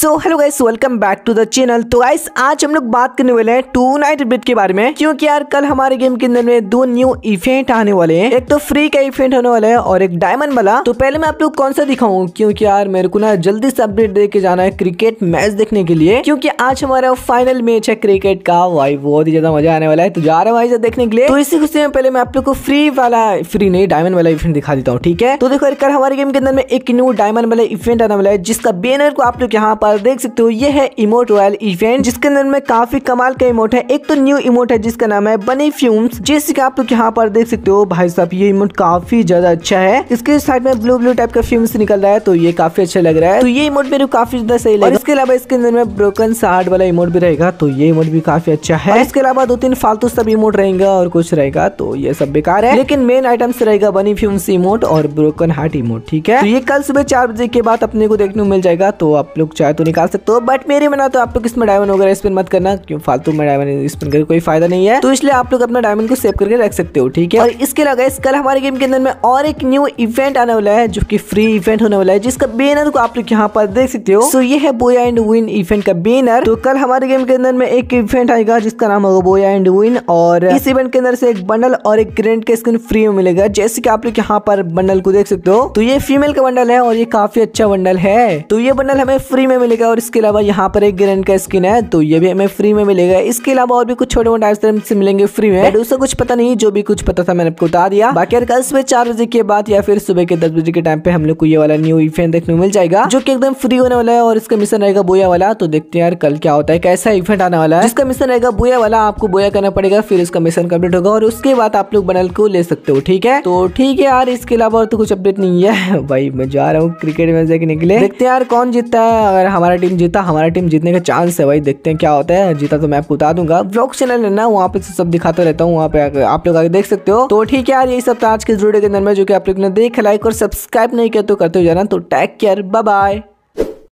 so hello guys welcome back to the channel तो guys आज हम लोग बात करने वाले हैं टू नाइट अपडेट के बारे में क्योंकि यार कल हमारे गेम के अंदर में दो न्यू इवेंट आने वाले हैं एक तो फ्री का इवेंट होने वाला है और एक डायमंड वाला तो पहले मैं आप लोग कौन सा दिखाऊं क्योंकि यार मेरे को ना जल्दी से अपडेट दे के जाना है क्रिकेट मैच देखने के लिए क्यूँकी आज हमारा फाइनल मैच है क्रिकेट का वाई बहुत ही ज्यादा मजा आने वाला है तो जा रहा है देखने के लिए तो इसी खुशी में पहले मैं आप लोग को फ्री वाला फ्री नहीं डायमंड वाला इवेंट दिखा देता हूँ ठीक है तो देखो कल हमारे गेम के अंदर में एक न्यू डायमंड वाला इवेंट आने वाला है जिसका बैनर को आप लोग यहाँ पर पर देख सकते हो ये है इमोट रॉयल इवेंट जिसके अंदर में काफी कमाल का इमोट है एक तो न्यू इमोट है जिसका नाम है बनी फ्यूम्स जैसे कि आप लोग यहाँ पर देख सकते हो भाई साहब ये इमोट काफी ज्यादा अच्छा है इसके साइड में ब्लू ब्लू टाइप का फ्यूम्स निकल रहा है तो ये काफी अच्छा लग रहा है तो ये इमोट मेरे को काफी ज्यादा सही लगा इसके अलावा इसके अंदर में ब्रोकन सार्ड वाला इमोट भी रहेगा तो ये इमोट भी काफी अच्छा है इसके अलावा दो तीन फालतू सब इमोट रहेगा और कुछ रहेगा तो ये सब बेकार है लेकिन मेन आइटम्स रहेगा बनी फ्यूम्स इमोट और ब्रोकन हार्ट इमोट ठीक है तो ये कल सुबह चार बजे के बाद अपने को देखने को मिल जाएगा तो आप लोग चाहे तो तो निकाल सकते हो बट मेरे मना तो आप लोग इसमें डायमंड वगैरह स्पिन मत करना क्यों फालतू में डायमंड स्पिन करके कोई फायदा नहीं है तो इसलिए आप लोग अपना डायमंड को सेव करके रख सकते हो ठीक है और इसके अलावा इस कल हमारे गेम के अंदर में और एक न्यू इवेंट आने वाला है जो की फ्री इवेंट होने वाला है जिसका बेनर को आप लोग यहाँ पर देख सकते हो तो ये है बोया एंड विन इवेंट का बेनर तो कल हमारे गेम के अंदर में एक इवेंट आएगा जिसका नाम होगा बोया एंड विन और इस इवेंट के अंदर से एक बंडल और एक ग्रेंड का स्किन फ्री में मिलेगा जैसे कि आप लोग यहाँ पर बंडल को देख सकते हो तो ये फीमेल का बंडल है और ये काफी अच्छा बंडल है तो ये बंडल हमें फ्री में मिलेगा और इसके अलावा यहाँ पर एक ग्रेन का स्किन है तो ये भी हमें फ्री में मिलेगा इसके अलावा और भी कुछ छोटे मोटे आइटम से मिलेंगे फ्री में उससे कुछ पता नहीं जो भी कुछ पता था मैंने आपको बता दिया बाकी यार कल सुबह चार बजे के बाद या फिर सुबह के दस बजे के टाइम पे हम लोग को ये वाला न्यू इवेंट देखने को मिल जाएगा जो की एकदम फ्री होने वाला है और इसका मिशन रहेगा बोया वाला तो देखते हैं यार कल क्या होता है कैसा इवेंट आने वाला है इसका मिशन रहेगा बोया वाला आपको बोया करना पड़ेगा फिर उसका मिशन कम्प्लीट होगा और उसके बाद आप लोग बनल को ले सकते हो ठीक है तो ठीक है यार इसके अलावा और तो कुछ अपडेट नहीं है भाई मैं जा रहा हूँ क्रिकेट मैच देखने के लिए देखते हैं यार कौन जीतता है अगर हमारा टीम जीता हमारा टीम जीतने का चांस है भाई देखते हैं क्या होता है जीता तो मैं आपको बता दूंगा ब्लॉग चैनल है ना वहाँ पे सब दिखाता रहता हूँ वहाँ पे आप लोग आगे देख सकते हो तो ठीक है यार यही सब था आज के वीडियो के अंदर में जो कि आप लोग ने देख लाइक और सब्सक्राइब नहीं किया तो करते हो जाना तो टैक केयर बाय